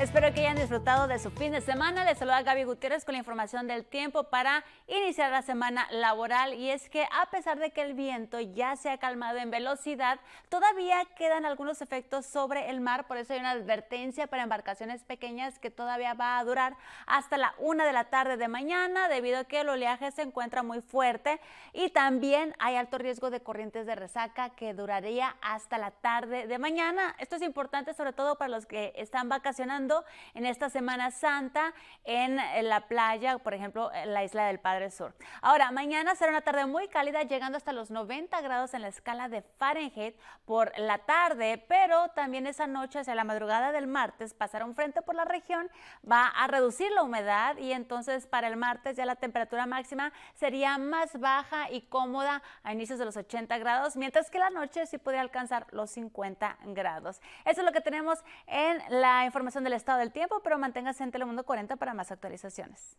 Espero que hayan disfrutado de su fin de semana. Les saluda Gaby Gutiérrez con la información del tiempo para iniciar la semana laboral. Y es que a pesar de que el viento ya se ha calmado en velocidad, todavía quedan algunos efectos sobre el mar. Por eso hay una advertencia para embarcaciones pequeñas que todavía va a durar hasta la una de la tarde de mañana, debido a que el oleaje se encuentra muy fuerte. Y también hay alto riesgo de corrientes de resaca que duraría hasta la tarde de mañana. Esto es importante sobre todo para los que están vacacionando en esta Semana Santa en la playa, por ejemplo, en la isla del Padre Sur. Ahora, mañana será una tarde muy cálida, llegando hasta los 90 grados en la escala de Fahrenheit por la tarde, pero también esa noche, hacia la madrugada del martes, pasará un frente por la región, va a reducir la humedad y entonces para el martes ya la temperatura máxima sería más baja y cómoda a inicios de los 80 grados, mientras que la noche sí podría alcanzar los 50 grados. Eso es lo que tenemos en la información del estado del tiempo, pero manténgase en Telemundo 40 para más actualizaciones.